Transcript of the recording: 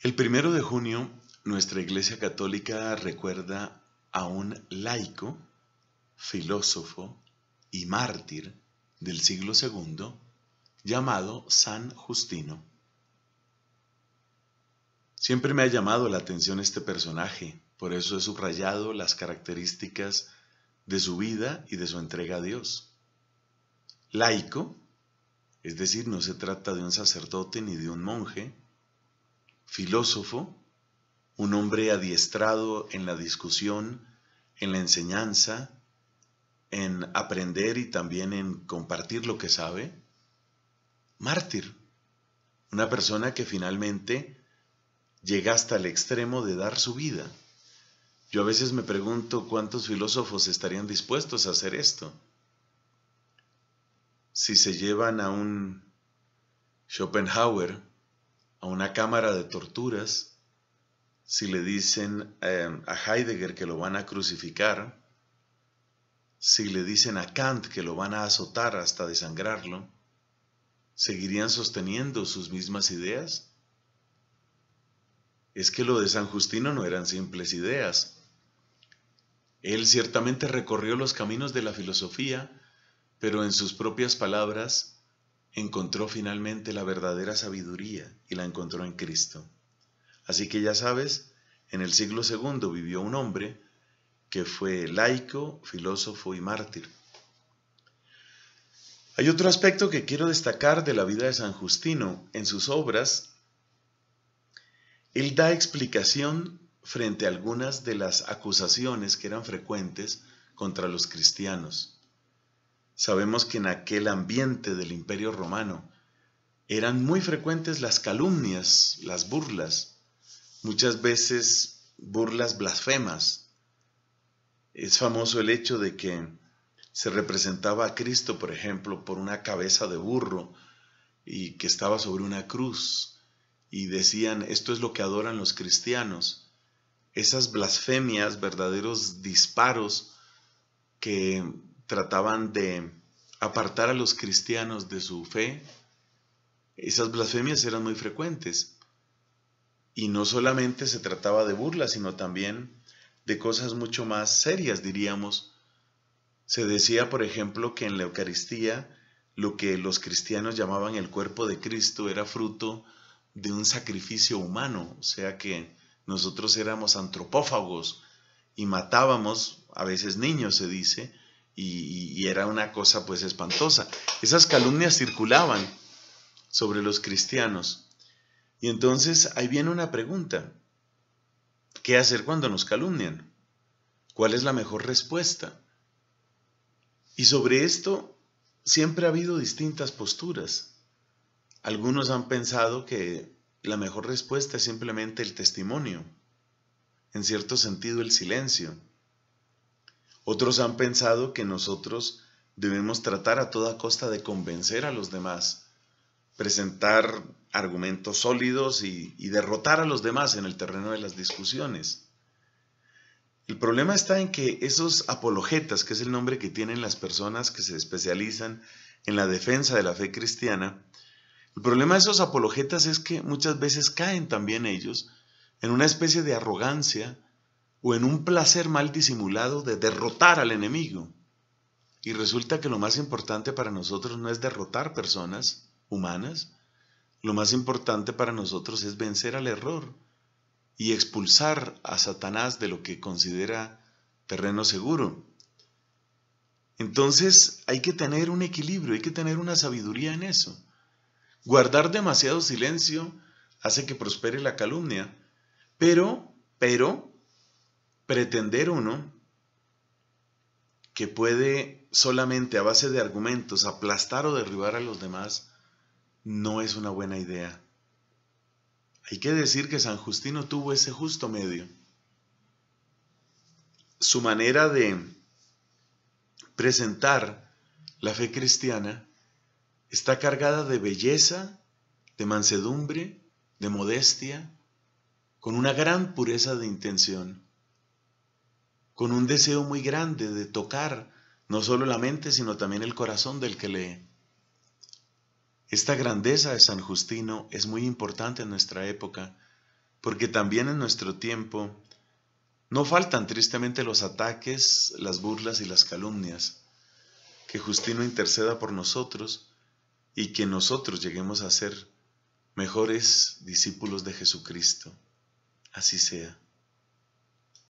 El primero de junio, nuestra Iglesia Católica recuerda a un laico, filósofo y mártir del siglo II llamado San Justino. Siempre me ha llamado la atención este personaje, por eso he subrayado las características de su vida y de su entrega a Dios. Laico, es decir, no se trata de un sacerdote ni de un monje, filósofo, un hombre adiestrado en la discusión, en la enseñanza, en aprender y también en compartir lo que sabe. Mártir, una persona que finalmente llega hasta el extremo de dar su vida. Yo a veces me pregunto cuántos filósofos estarían dispuestos a hacer esto. Si se llevan a un Schopenhauer, a una cámara de torturas, si le dicen eh, a Heidegger que lo van a crucificar, si le dicen a Kant que lo van a azotar hasta desangrarlo, ¿seguirían sosteniendo sus mismas ideas? Es que lo de San Justino no eran simples ideas. Él ciertamente recorrió los caminos de la filosofía, pero en sus propias palabras, encontró finalmente la verdadera sabiduría y la encontró en Cristo. Así que ya sabes, en el siglo II vivió un hombre que fue laico, filósofo y mártir. Hay otro aspecto que quiero destacar de la vida de San Justino. En sus obras, él da explicación frente a algunas de las acusaciones que eran frecuentes contra los cristianos. Sabemos que en aquel ambiente del imperio romano eran muy frecuentes las calumnias, las burlas, muchas veces burlas blasfemas. Es famoso el hecho de que se representaba a Cristo, por ejemplo, por una cabeza de burro y que estaba sobre una cruz y decían, esto es lo que adoran los cristianos. Esas blasfemias, verdaderos disparos que trataban de apartar a los cristianos de su fe, esas blasfemias eran muy frecuentes. Y no solamente se trataba de burlas, sino también de cosas mucho más serias, diríamos. Se decía, por ejemplo, que en la Eucaristía lo que los cristianos llamaban el cuerpo de Cristo era fruto de un sacrificio humano, o sea que nosotros éramos antropófagos y matábamos, a veces niños se dice, y, era una cosa pues espantosa. Esas calumnias circulaban sobre los cristianos. Y entonces ahí viene una pregunta. ¿Qué hacer cuando nos calumnian? ¿Cuál es la mejor respuesta? Y sobre esto siempre ha habido distintas posturas. Algunos han pensado que la mejor respuesta es simplemente el testimonio, en cierto sentido el silencio otros han pensado que nosotros debemos tratar a toda costa de convencer a los demás, presentar argumentos sólidos y, derrotar a los demás en el terreno de las discusiones. El problema está en que esos apologetas, que es el nombre que tienen las personas que se especializan en la defensa de la fe cristiana, el problema de esos apologetas es que muchas veces caen también ellos en una especie de arrogancia o en un placer mal disimulado de derrotar al enemigo. Y resulta que lo más importante para nosotros no es derrotar personas humanas, lo más importante para nosotros es vencer al error y expulsar a Satanás de lo que considera terreno seguro. Entonces hay que tener un equilibrio, hay que tener una sabiduría en eso. Guardar demasiado silencio hace que prospere la calumnia, pero, pero, pretender uno que puede solamente a base de argumentos aplastar o derribar a los demás no es una buena idea. Hay que decir que San Justino tuvo ese justo medio. Su manera de presentar la fe cristiana está cargada de belleza, de mansedumbre, de modestia, con una gran pureza de intención con un deseo muy grande de tocar no solo la mente, sino también el corazón del que lee. Esta grandeza de San Justino es muy importante en nuestra época, porque también en nuestro tiempo no faltan tristemente los ataques, las burlas y las calumnias. Que Justino interceda por nosotros y que nosotros lleguemos a ser mejores discípulos de Jesucristo. Así sea.